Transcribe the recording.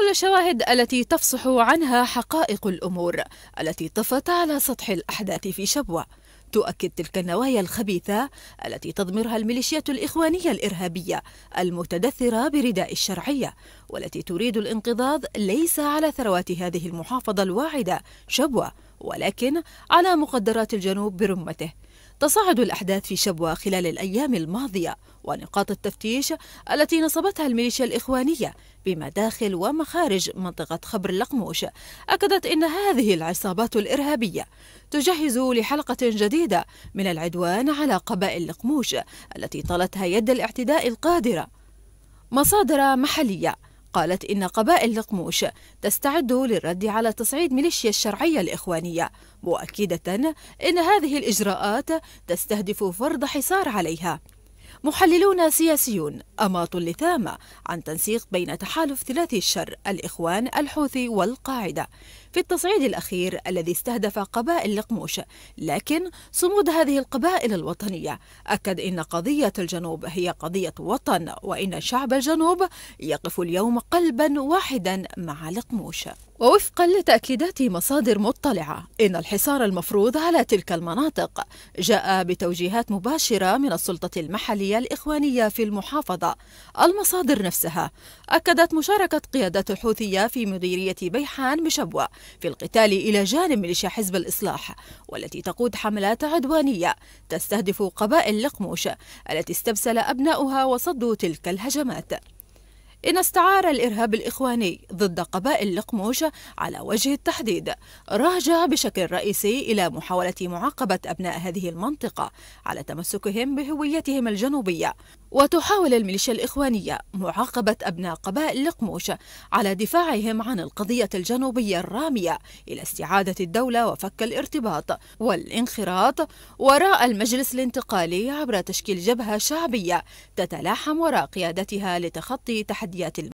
كل الشواهد التي تفصح عنها حقائق الأمور التي طفت على سطح الأحداث في شبوة تؤكد تلك النوايا الخبيثة التي تضمرها الميليشيات الإخوانية الإرهابية المتدثرة برداء الشرعية والتي تريد الانقضاض ليس على ثروات هذه المحافظة الواعدة شبوة ولكن على مقدرات الجنوب برمته تصاعد الأحداث في شبوة خلال الأيام الماضية ونقاط التفتيش التي نصبتها الميليشيا الإخوانية بمداخل ومخارج منطقة خبر اللقموش أكدت أن هذه العصابات الإرهابية تجهز لحلقة جديدة من العدوان على قبائل لقموش التي طالتها يد الاعتداء القادرة مصادر محلية قالت إن قبائل لقموش تستعد للرد على تصعيد ميليشيا الشرعية الإخوانية مؤكدة إن هذه الإجراءات تستهدف فرض حصار عليها محللون سياسيون أماطوا اللثام عن تنسيق بين تحالف ثلاثي الشر الإخوان الحوثي والقاعدة في التصعيد الأخير الذي استهدف قبائل لقموش لكن صمود هذه القبائل الوطنية أكد إن قضية الجنوب هي قضية وطن وإن شعب الجنوب يقف اليوم قلبا واحدا مع لقموش ووفقا لتأكيدات مصادر مطلعة إن الحصار المفروض على تلك المناطق جاء بتوجيهات مباشرة من السلطة المحلية الإخوانية في المحافظة المصادر نفسها أكدت مشاركة قيادات الحوثية في مديرية بيحان بشبوة في القتال إلى جانب ميليشيا حزب الإصلاح والتي تقود حملات عدوانية تستهدف قبائل لقموش التي استبسل أبناؤها وصدوا تلك الهجمات إن استعار الإرهاب الإخواني ضد قبائل لقموش على وجه التحديد راجع بشكل رئيسي إلى محاولة معاقبة أبناء هذه المنطقة على تمسكهم بهويتهم الجنوبية وتحاول الميليشيا الإخوانية معاقبة أبناء قبائل لقموش على دفاعهم عن القضية الجنوبية الرامية إلى استعادة الدولة وفك الارتباط والانخراط وراء المجلس الانتقالي عبر تشكيل جبهة شعبية تتلاحم وراء قيادتها لتخطي تحديد التحديات